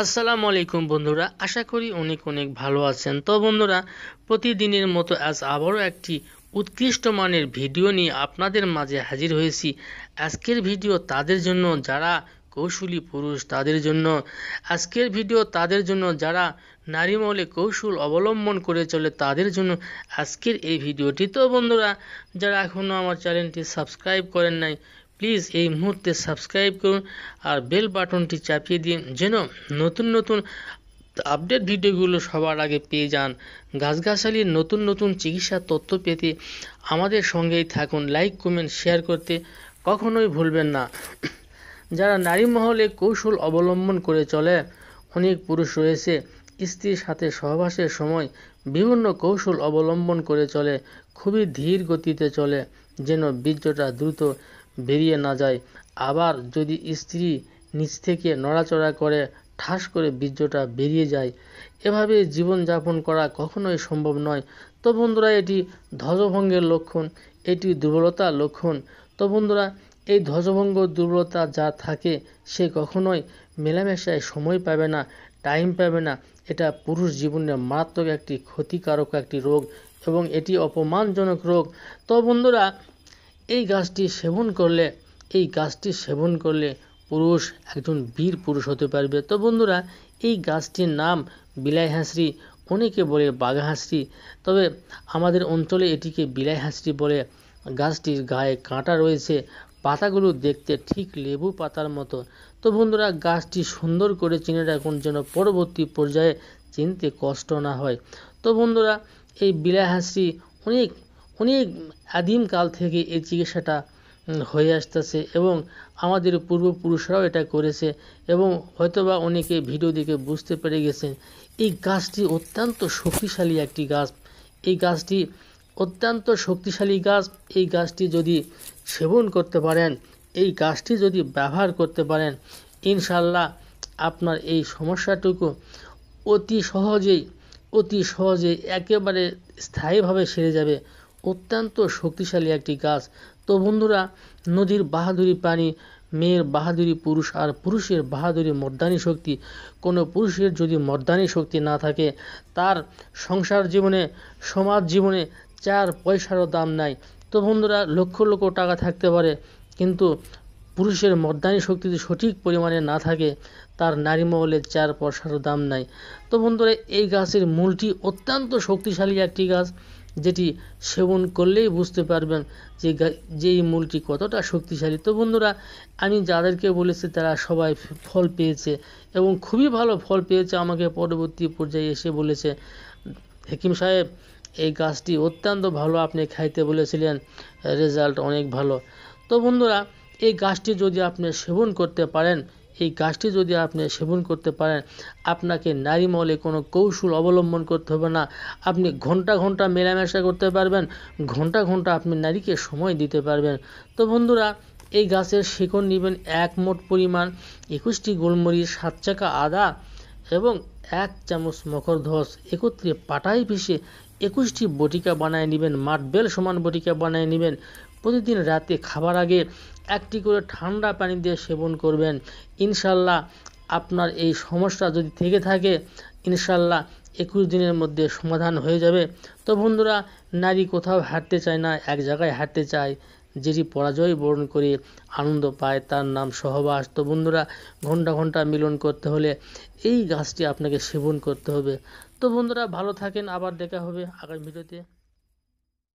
আসসালামু আলাইকুম বন্ধুরা আশা করি অনেক অনেক ভালো আছেন তো বন্ধুরা প্রতিদিনের মতো আজ আবারও একটি উৎকৃষ্ট মানের ভিডিও নিয়ে আপনাদের মাঝে হাজির হয়েছি আজকের ভিডিও তাদের জন্য যারা কৌশলী পুরুষ তাদের জন্য আজকের ভিডিও তাদের জন্য যারা নারীমহলে কৌশল অবলম্বন করে চলে তাদের জন্য আজকের এই ভিডিওটি তো বন্ধুরা যারা এখনও আমার চ্যানেলটি সাবস্ক্রাইব করেন নাই প্লিজ এই মুহূর্তে সাবস্ক্রাইব করুন আর বেল বাটনটি চাপিয়ে দিন যেন নতুন নতুন আপডেট ভিডিওগুলো সবার আগে পেয়ে যান গাছগাছালির নতুন নতুন চিকিৎসা তথ্য পেতে আমাদের সঙ্গেই থাকুন লাইক কমেন্ট শেয়ার করতে কখনোই ভুলবেন না যারা নারী মহলে কৌশল অবলম্বন করে চলে অনেক পুরুষ রয়েছে স্ত্রীর সাথে সহবাসের সময় বিভিন্ন কৌশল অবলম্বন করে চলে খুবই ধীর গতিতে চলে যেন বীর্যটা দ্রুত বেরিয়ে না যায় আবার যদি স্ত্রী নিচ থেকে নড়াচড়া করে ঠাস করে বীর্যটা বেরিয়ে যায় এভাবে জীবনযাপন করা কখনোই সম্ভব নয় তো বন্ধুরা এটি ধ্বজভঙ্গের লক্ষণ এটি দুর্বলতার লক্ষণ তো বন্ধুরা এই ধ্বজভঙ্গ দুর্বলতা যা থাকে সে কখনোই মেলামেশায় সময় পাবে না টাইম পাবে না এটা পুরুষ জীবনের মারাত্মক একটি ক্ষতিকারক একটি রোগ এবং এটি অপমানজনক রোগ তো বন্ধুরা এই গাছটি সেবন করলে এই গাছটি সেবন করলে পুরুষ একজন বীর পুরুষ হতে পারবে তো বন্ধুরা এই গাছটির নাম বিলাই হাঁসড়ি অনেকে বলে বাঘা হাঁসড়ি তবে আমাদের অঞ্চলে এটিকে বিলাই হাঁসড়ি বলে গাছটির গায়ে কাঁটা রয়েছে পাতাগুলো দেখতে ঠিক লেবু পাতার মতো তো বন্ধুরা গাছটি সুন্দর করে চিনে রাখুন যেন পরবর্তী পর্যায়ে চিনতে কষ্ট না হয় তো বন্ধুরা এই বিলাই হাঁসড়ি অনেক অনেক আদিমকাল থেকে এই চিকিৎসাটা হয়ে আসতেছে এবং আমাদের পূর্বপুরুষরাও এটা করেছে এবং হয়তোবা অনেকে ভিডিও দেখে বুঝতে পেরে গেছেন এই গাছটি অত্যন্ত শক্তিশালী একটি গাছ এই গাছটি অত্যন্ত শক্তিশালী গাছ এই গাছটি যদি সেবন করতে পারেন এই গাছটি যদি ব্যবহার করতে পারেন ইনশাল্লাহ আপনার এই সমস্যাটুকু অতি সহজেই অতি সহজেই একেবারে স্থায়ীভাবে সেরে যাবে অত্যন্ত শক্তিশালী একটি গাছ তো বন্ধুরা নদীর বাহাদুরি প্রাণী মেয়ের বাহাদুরি পুরুষ আর পুরুষের বাহাদুরি মর্দানি শক্তি কোনো পুরুষের যদি মর্দানি শক্তি না থাকে তার সংসার জীবনে সমাজ জীবনে চার পয়সারও দাম নাই তো বন্ধুরা লক্ষ লক্ষ টাকা থাকতে পারে কিন্তু পুরুষের মর্দানি শক্তি যদি সঠিক পরিমাণে না থাকে তার নারী মহলে চার পয়সারও দাম নাই তো বন্ধুরা এই গাছের মূলটি অত্যন্ত শক্তিশালী একটি গাছ যেটি সেবন করলেই বুঝতে পারবেন যে যে এই মূলটি কতটা শক্তিশালী তো বন্ধুরা আমি যাদেরকে বলেছি তারা সবাই ফল পেয়েছে এবং খুবই ভালো ফল পেয়েছে আমাকে পরবর্তী পর্যায়ে এসে বলেছে হেকিম সাহেব এই গাছটি অত্যন্ত ভালো আপনি খাইতে বলেছিলেন রেজাল্ট অনেক ভালো তো বন্ধুরা এই গাছটি যদি আপনি সেবন করতে পারেন এই গাছটি যদি আপনি সেবন করতে পারেন আপনাকে নারী মলে কোনো কৌশল অবলম্বন করতে হবে না আপনি ঘন্টা ঘন্টা মেলামেশা করতে পারবেন ঘন্টা ঘন্টা আপনি নারীকে সময় দিতে পারবেন তো বন্ধুরা এই গাছের শিকড় নেবেন এক মোট পরিমাণ একুশটি গোলমরিচ সাত চাকা আদা এবং এক চামচ ধস একত্রে পাটায় পিষে একুশটি বটিকা বানায় নেবেন মাঠবেল সমান বটিকা বানায় নেবেন প্রতিদিন রাতে খাবার আগে একটি করে ঠান্ডা পানি দিয়ে সেবন করবেন ইনশাল্লাহ আপনার এই সমস্যা যদি থেকে থাকে ইনশাল্লাহ একুশ দিনের মধ্যে সমাধান হয়ে যাবে তো বন্ধুরা নারী কোথাও হাঁটতে চায় না এক জায়গায় হাঁটতে চায় যেটি পরাজয় বরণ করে আনন্দ পায় তার নাম সহবাস তো বন্ধুরা ঘন্টা ঘন্টা মিলন করতে হলে এই গাছটি আপনাকে সেবন করতে হবে তো বন্ধুরা ভালো থাকেন আবার দেখা হবে আগামী ভিডিওতে